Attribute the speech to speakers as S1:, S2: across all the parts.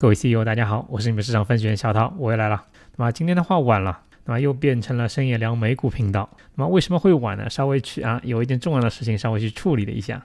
S1: 各位 CEO，大家好，我是你们市场分析员小涛，我又来了。那么今天的话晚了，那么又变成了深夜聊美股频道。那么为什么会晚呢？稍微去啊，有一件重要的事情稍微去处理了一下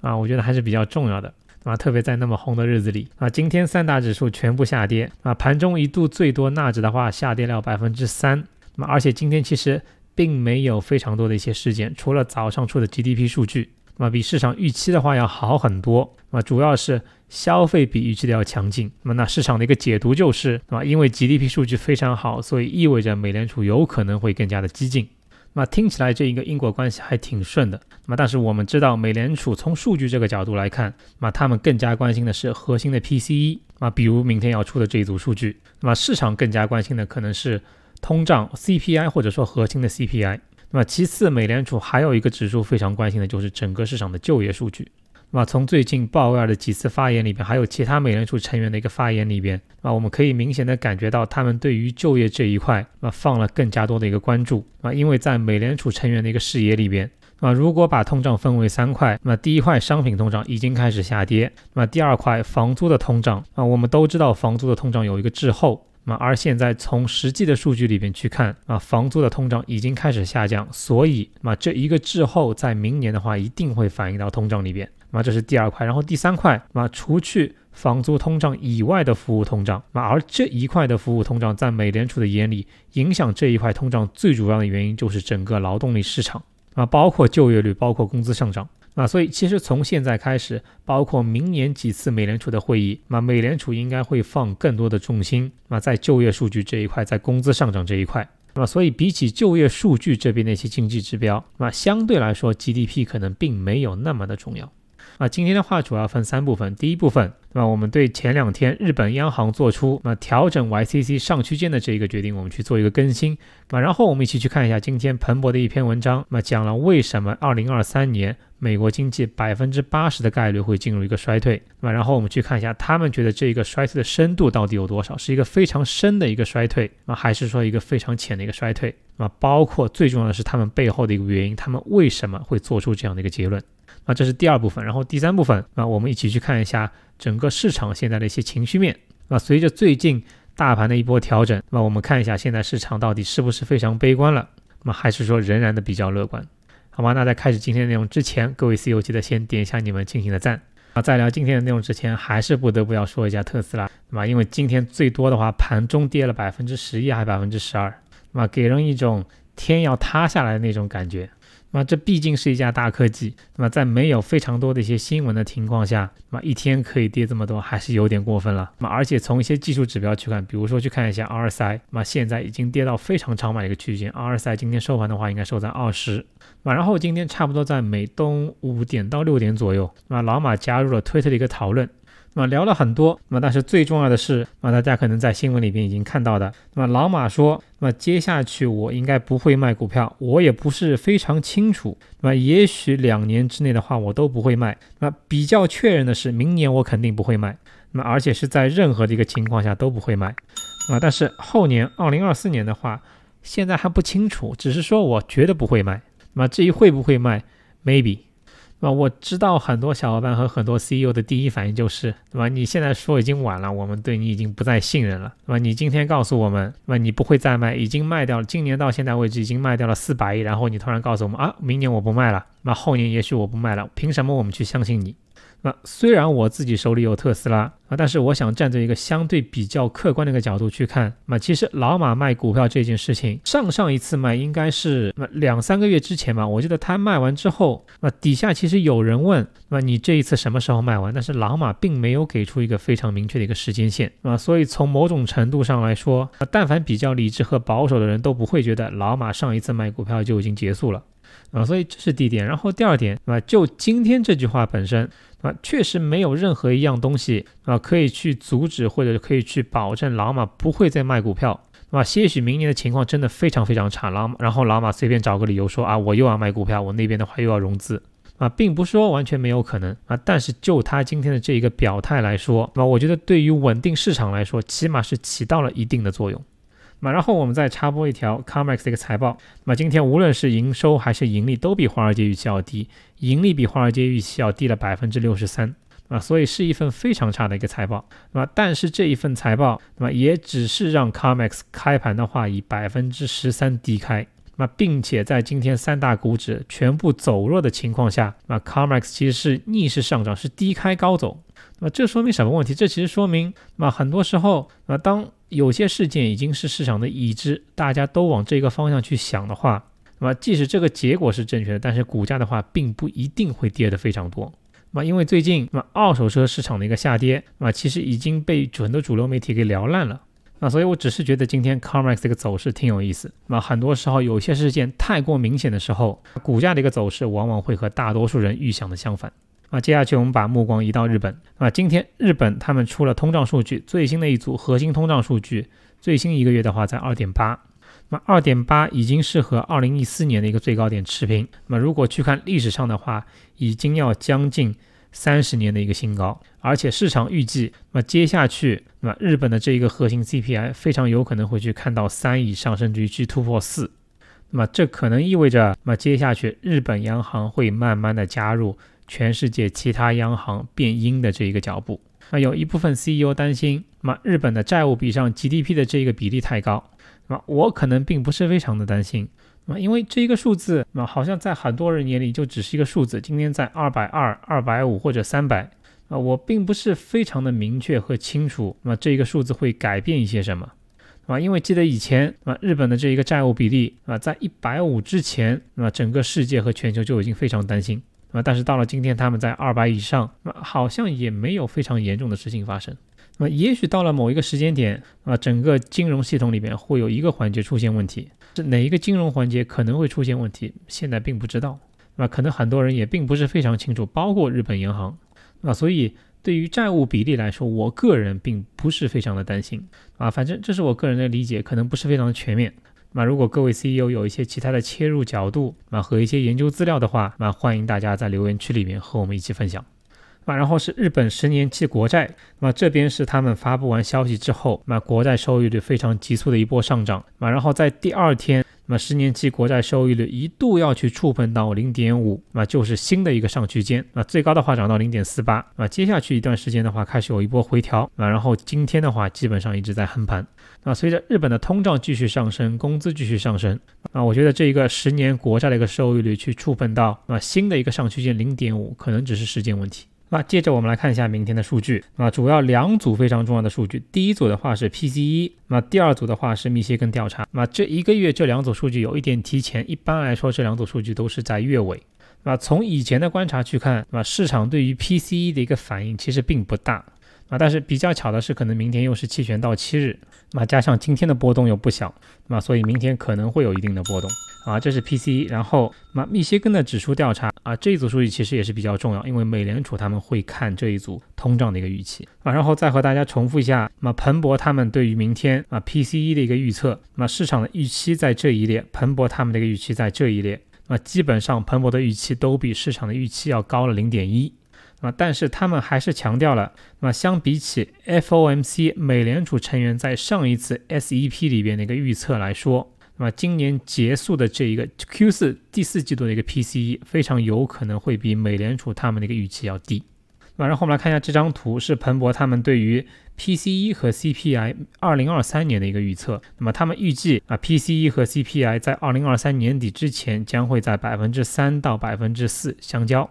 S1: 啊，我觉得还是比较重要的。那么特别在那么红的日子里啊，今天三大指数全部下跌啊，盘中一度最多纳指的话下跌了百分之三。那么而且今天其实并没有非常多的一些事件，除了早上出的 GDP 数据，那么比市场预期的话要好很多。那么主要是。消费比预期的要强劲，那么那市场的一个解读就是，那么因为 GDP 数据非常好，所以意味着美联储有可能会更加的激进。那么听起来这一个因果关系还挺顺的。那么但是我们知道，美联储从数据这个角度来看，那么他们更加关心的是核心的 PCE 啊，比如明天要出的这一组数据。那么市场更加关心的可能是通胀 CPI 或者说核心的 CPI。那么其次，美联储还有一个指数非常关心的就是整个市场的就业数据。那么从最近鲍威尔的几次发言里边，还有其他美联储成员的一个发言里边，啊，我们可以明显的感觉到他们对于就业这一块，啊，放了更加多的一个关注，啊，因为在美联储成员的一个视野里边，啊，如果把通胀分为三块，那么第一块商品通胀已经开始下跌，那么第二块房租的通胀，啊，我们都知道房租的通胀有一个滞后，那么而现在从实际的数据里边去看，啊，房租的通胀已经开始下降，所以，那么这一个滞后在明年的话一定会反映到通胀里边。那这是第二块，然后第三块，那除去房租通胀以外的服务通胀，那而这一块的服务通胀，在美联储的眼里，影响这一块通胀最主要的原因就是整个劳动力市场，啊，包括就业率，包括工资上涨，啊，所以其实从现在开始，包括明年几次美联储的会议，那美联储应该会放更多的重心，那在就业数据这一块，在工资上涨这一块，那所以比起就业数据这边那些经济指标，那相对来说 GDP 可能并没有那么的重要。那今天的话主要分三部分，第一部分，那我们对前两天日本央行做出那调整 YCC 上区间的这一个决定，我们去做一个更新。那然后我们一起去看一下今天彭博的一篇文章，那讲了为什么二零二三年美国经济百分之八十的概率会进入一个衰退，那然后我们去看一下他们觉得这一个衰退的深度到底有多少，是一个非常深的一个衰退，啊，还是说一个非常浅的一个衰退？那包括最重要的是他们背后的一个原因，他们为什么会做出这样的一个结论？啊，这是第二部分，然后第三部分啊，我们一起去看一下整个市场现在的一些情绪面。啊，随着最近大盘的一波调整，那么我们看一下现在市场到底是不是非常悲观了，那么还是说仍然的比较乐观，好吗？那在开始今天内容之前，各位记得先点一下你们进行的赞。啊，在聊今天的内容之前，还是不得不要说一下特斯拉，那么因为今天最多的话盘中跌了百分之十一还百分之十二，那么给人一种天要塌下来那种感觉。那这毕竟是一家大科技，那么在没有非常多的一些新闻的情况下，那么一天可以跌这么多还是有点过分了。那么而且从一些技术指标去看，比如说去看一下 RSI，那么现在已经跌到非常超买的一个区间。RSI 今天收盘的话应该收在二十。然后今天差不多在美东五点到六点左右，那么老马加入了推特的一个讨论。那聊了很多，那么但是最重要的是，那么大家可能在新闻里边已经看到的，那么老马说，那么接下去我应该不会卖股票，我也不是非常清楚，那么也许两年之内的话我都不会卖，那比较确认的是明年我肯定不会卖，那么而且是在任何的一个情况下都不会卖，啊，但是后年二零二四年的话现在还不清楚，只是说我觉得不会卖，那么至于会不会卖，maybe。啊，我知道很多小伙伴和很多 CEO 的第一反应就是，对吧？你现在说已经晚了，我们对你已经不再信任了，对吧？你今天告诉我们，那你不会再卖，已经卖掉了，今年到现在为止已经卖掉了四百亿，然后你突然告诉我们啊，明年我不卖了，那后年也许我不卖了，凭什么我们去相信你？那虽然我自己手里有特斯拉啊，但是我想站在一个相对比较客观的一个角度去看，那其实老马卖股票这件事情，上上一次卖应该是两三个月之前嘛，我记得他卖完之后，那底下其实有人问，那你这一次什么时候卖完？但是老马并没有给出一个非常明确的一个时间线啊，所以从某种程度上来说，但凡比较理智和保守的人都不会觉得老马上一次卖股票就已经结束了。啊，所以这是第一点，然后第二点，啊，就今天这句话本身，啊，确实没有任何一样东西啊可以去阻止或者可以去保证老马不会再卖股票。那么些许明年的情况真的非常非常差，老然后老马随便找个理由说啊，我又要卖股票，我那边的话又要融资啊，并不是说完全没有可能啊，但是就他今天的这一个表态来说，那我觉得对于稳定市场来说，起码是起到了一定的作用。然后我们再插播一条 Comex 的一个财报。那么今天无论是营收还是盈利都比华尔街预期要低，盈利比华尔街预期要低了百分之六十三。啊，所以是一份非常差的一个财报。那么但是这一份财报，那么也只是让 Comex 开盘的话以百分之十三低开。那并且在今天三大股指全部走弱的情况下，那 Comex 其实是逆势上涨，是低开高走。那么这说明什么问题？这其实说明，那很多时候，那当有些事件已经是市场的已知，大家都往这个方向去想的话，那么即使这个结果是正确的，但是股价的话并不一定会跌得非常多。那么因为最近，那么二手车市场的一个下跌，那么其实已经被很多主流媒体给聊烂了。那所以我只是觉得今天 c o r m a x 这个走势挺有意思。那很多时候，有些事件太过明显的时候，股价的一个走势往往会和大多数人预想的相反。那接下去我们把目光移到日本。那么今天日本他们出了通胀数据，最新的一组核心通胀数据，最新一个月的话在二点八。那么二点八已经是和二零一四年的一个最高点持平。那么如果去看历史上的话，已经要将近三十年的一个新高。而且市场预计，那么接下去，那么日本的这一个核心 CPI 非常有可能会去看到三以上，甚至于去突破四。那么这可能意味着，那么接下去日本央行会慢慢的加入。全世界其他央行变鹰的这一个脚步，那有一部分 CEO 担心，那么日本的债务比上 GDP 的这一个比例太高，那么我可能并不是非常的担心，那么因为这一个数字，那好像在很多人眼里就只是一个数字，今天在二百二、二百五或者三百，啊，我并不是非常的明确和清楚，那么这一个数字会改变一些什么，啊，因为记得以前，那日本的这一个债务比例啊，在一百五之前，那么整个世界和全球就已经非常担心。但是到了今天，他们在二百以上，那好像也没有非常严重的事情发生。那么，也许到了某一个时间点，啊，整个金融系统里面会有一个环节出现问题，是哪一个金融环节可能会出现问题，现在并不知道。那可能很多人也并不是非常清楚，包括日本银行。那所以，对于债务比例来说，我个人并不是非常的担心。啊，反正这是我个人的理解，可能不是非常的全面。那如果各位 CEO 有一些其他的切入角度，那和一些研究资料的话，那欢迎大家在留言区里面和我们一起分享，那然后是日本十年期国债，那么这边是他们发布完消息之后，那国债收益率非常急速的一波上涨，那然后在第二天。那么十年期国债收益率一度要去触碰到零点五，那就是新的一个上区间。那最高的话涨到零点四八，那接下去一段时间的话开始有一波回调。啊，然后今天的话基本上一直在横盘。啊，随着日本的通胀继续上升，工资继续上升，那我觉得这一个十年国债的一个收益率去触碰到啊新的一个上区间零点五，可能只是时间问题。那接着我们来看一下明天的数据，那主要两组非常重要的数据，第一组的话是 PCE，那第二组的话是密歇根调查，那这一个月这两组数据有一点提前，一般来说这两组数据都是在月尾，那从以前的观察去看，那市场对于 PCE 的一个反应其实并不大，啊，但是比较巧的是，可能明天又是期权到期日，那加上今天的波动又不小，那所以明天可能会有一定的波动，啊，这是 PCE，然后那密歇根的指数调查。啊，这一组数据其实也是比较重要，因为美联储他们会看这一组通胀的一个预期啊，然后再和大家重复一下，那么彭博他们对于明天啊 PCE 的一个预测，那么市场的预期在这一列，彭博他们的一个预期在这一列，那么基本上彭博的预期都比市场的预期要高了零点一，那么但是他们还是强调了，那么相比起 FOMC 美联储成员在上一次 SEP 里边的一个预测来说。那么今年结束的这一个 Q 四第四季度的一个 PCE 非常有可能会比美联储他们的一个预期要低。那然后我们来看一下这张图，是彭博他们对于 PCE 和 CPI 二零二三年的一个预测。那么他们预计啊 PCE 和 CPI 在二零二三年底之前将会在百分之三到百分之四相交。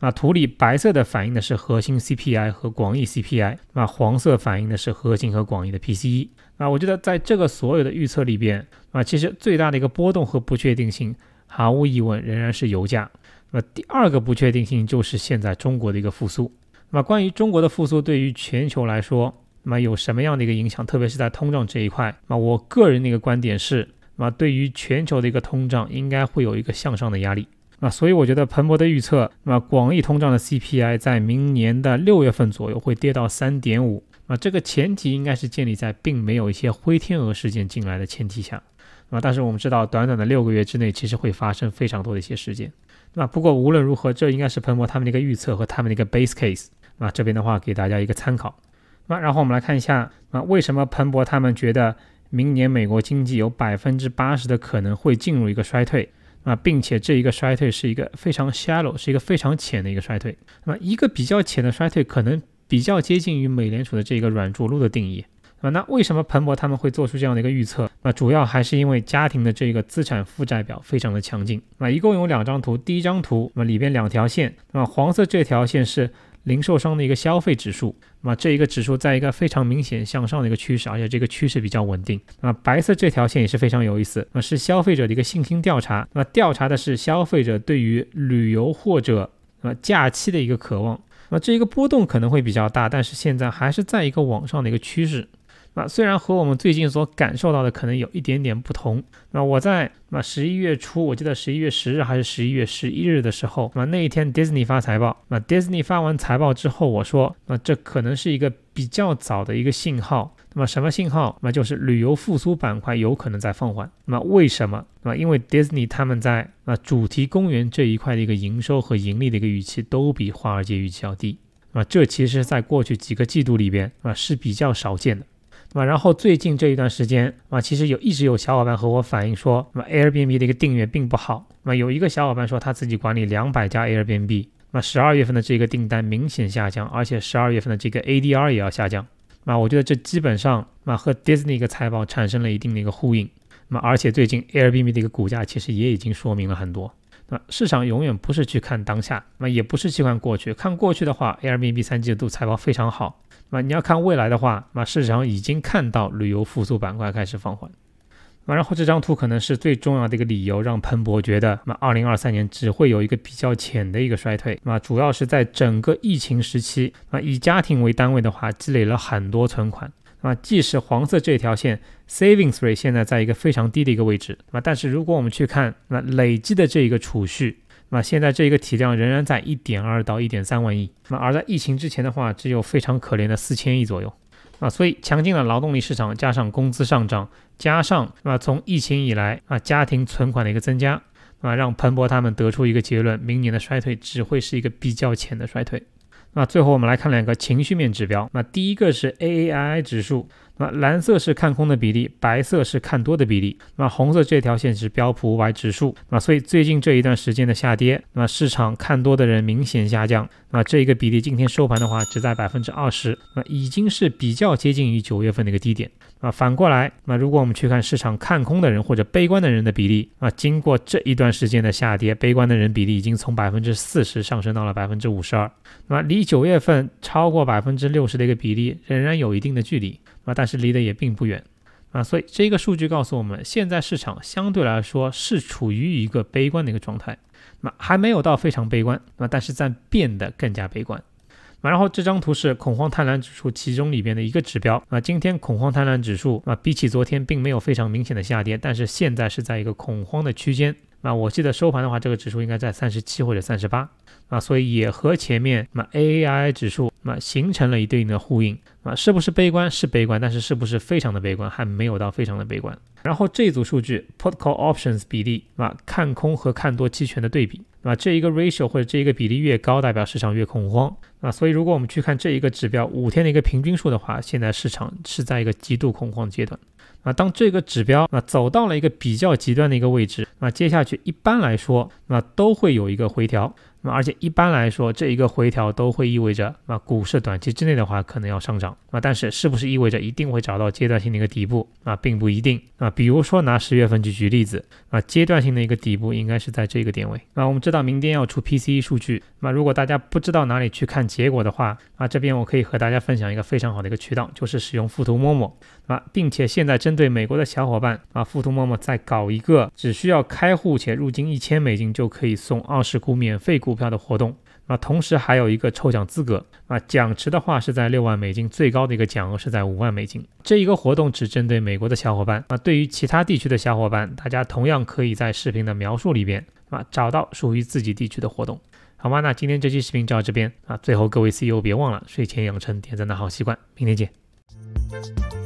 S1: 啊，图里白色的反映的是核心 CPI 和广义 CPI，那黄色反映的是核心和广义的 PCE。那我觉得在这个所有的预测里边，啊，其实最大的一个波动和不确定性，毫无疑问仍然是油价。那么第二个不确定性就是现在中国的一个复苏。那么关于中国的复苏对于全球来说，那么有什么样的一个影响？特别是在通胀这一块，那我个人的一个观点是，那么对于全球的一个通胀应该会有一个向上的压力。啊，所以我觉得彭博的预测，那么广义通胀的 CPI 在明年的六月份左右会跌到三点五，啊，这个前提应该是建立在并没有一些灰天鹅事件进来的前提下，啊，但是我们知道，短短的六个月之内，其实会发生非常多的一些事件，那不过无论如何，这应该是彭博他们的一个预测和他们的一个 base case，啊，这边的话给大家一个参考，那然后我们来看一下，啊，为什么彭博他们觉得明年美国经济有百分之八十的可能会进入一个衰退？啊，并且这一个衰退是一个非常 shallow，是一个非常浅的一个衰退。那么一个比较浅的衰退，可能比较接近于美联储的这个软着陆的定义。啊，那为什么彭博他们会做出这样的一个预测？那主要还是因为家庭的这个资产负债表非常的强劲。啊，一共有两张图，第一张图，那么里边两条线，那么黄色这条线是。零售商的一个消费指数，那么这一个指数在一个非常明显向上的一个趋势，而且这个趋势比较稳定。那么白色这条线也是非常有意思，那是消费者的一个信心调查，那么调查的是消费者对于旅游或者呃假期的一个渴望。那这一个波动可能会比较大，但是现在还是在一个往上的一个趋势。那虽然和我们最近所感受到的可能有一点点不同，那我在那十一月初，我记得十一月十日还是十一月十一日的时候，那那一天 Disney 发财报，那 Disney 发完财报之后，我说，那这可能是一个比较早的一个信号。那么什么信号？那就是旅游复苏板块有可能在放缓。那为什么？那因为 Disney 他们在啊主题公园这一块的一个营收和盈利的一个预期都比华尔街预期要低。那这其实，在过去几个季度里边啊是比较少见的。那然后最近这一段时间，啊，其实有一直有小伙伴和我反映说，那么 Airbnb 的一个订阅并不好。那么有一个小伙伴说他自己管理两百家 Airbnb，那十二月份的这个订单明显下降，而且十二月份的这个 ADR 也要下降。那我觉得这基本上，那和 Disney 一个财报产生了一定的一个呼应。那么而且最近 Airbnb 的一个股价其实也已经说明了很多。那市场永远不是去看当下，那也不是去看过去。看过去的话，Airbnb 三季度财报非常好。那你要看未来的话，那市场已经看到旅游复苏板块开始放缓。那然后这张图可能是最重要的一个理由，让彭博觉得，那二零二三年只会有一个比较浅的一个衰退。那主要是在整个疫情时期，那以家庭为单位的话，积累了很多存款。那么即使黄色这条线 savings rate 现在在一个非常低的一个位置，那但是如果我们去看那累积的这一个储蓄。那现在这一个体量仍然在一点二到一点三万亿，那而在疫情之前的话，只有非常可怜的四千亿左右啊，所以强劲的劳动力市场加上工资上涨，加上那从疫情以来啊家庭存款的一个增加啊，让彭博他们得出一个结论：明年的衰退只会是一个比较浅的衰退。那最后我们来看两个情绪面指标，那第一个是 A A I I 指数。那蓝色是看空的比例，白色是看多的比例。那红色这条线是标普五百指数。那所以最近这一段时间的下跌，那市场看多的人明显下降。那这一个比例今天收盘的话，只在百分之二十，那已经是比较接近于九月份的一个低点。那反过来，那如果我们去看市场看空的人或者悲观的人的比例，啊，经过这一段时间的下跌，悲观的人比例已经从百分之四十上升到了百分之五十二。那么离九月份超过百分之六十的一个比例，仍然有一定的距离。但是离得也并不远，啊，所以这个数据告诉我们，现在市场相对来说是处于一个悲观的一个状态，那还没有到非常悲观，那但是在变得更加悲观。然后这张图是恐慌贪婪指数，其中里边的一个指标啊。今天恐慌贪婪指数啊，比起昨天并没有非常明显的下跌，但是现在是在一个恐慌的区间。那我记得收盘的话，这个指数应该在三十七或者三十八啊，所以也和前面那 AI 指数那么形成了一对应的呼应啊。是不是悲观？是悲观，但是是不是非常的悲观？还没有到非常的悲观。然后这组数据 Put Call Options 比例，啊，看空和看多期权的对比。那这一个 ratio 或者这一个比例越高，代表市场越恐慌。啊，所以如果我们去看这一个指标五天的一个平均数的话，现在市场是在一个极度恐慌阶段。啊，当这个指标啊走到了一个比较极端的一个位置，那接下去一般来说，那都会有一个回调。那而且一般来说，这一个回调都会意味着，那股市短期之内的话可能要上涨。那但是是不是意味着一定会找到阶段性的一个底部啊，并不一定。啊，比如说拿十月份去举例子，啊阶段性的一个底部应该是在这个点位。那我们知道明天要出 PCE 数据，那如果大家不知道哪里去看结果的话，啊这边我可以和大家分享一个非常好的一个渠道，就是使用富途摸摸。啊，并且现在针对美国的小伙伴，啊富途摸摸再搞一个，只需要开户且入金一千美金就可以送二十股免费股。股票的活动，那同时还有一个抽奖资格，那奖池的话是在六万美金，最高的一个奖额是在五万美金。这一个活动只针对美国的小伙伴，那对于其他地区的小伙伴，大家同样可以在视频的描述里边啊找到属于自己地区的活动，好吗？那今天这期视频就到这边啊，最后各位 CEO 别忘了睡前养成点赞的好习惯，明天见。